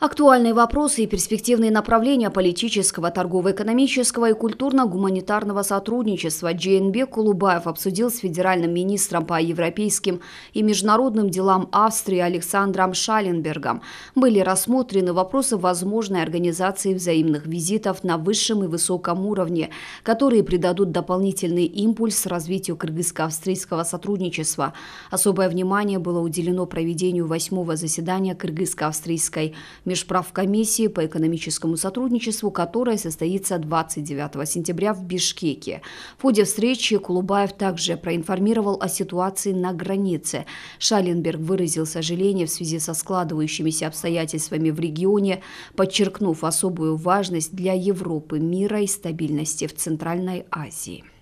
Актуальные вопросы и перспективные направления политического, торгово-экономического и культурно-гуманитарного сотрудничества Джейнбек Кулубаев обсудил с федеральным министром по европейским и международным делам Австрии Александром Шаленбергом. Были рассмотрены вопросы возможной организации взаимных визитов на высшем и высоком уровне, которые придадут дополнительный импульс развитию кыргызско-австрийского сотрудничества. Особое внимание было уделено проведению восьмого заседания кыргызско-австрийской межправкомиссии по экономическому сотрудничеству, которая состоится 29 сентября в Бишкеке. В ходе встречи Кулубаев также проинформировал о ситуации на границе. Шаленберг выразил сожаление в связи со складывающимися обстоятельствами в регионе, подчеркнув особую важность для Европы мира и стабильности в Центральной Азии.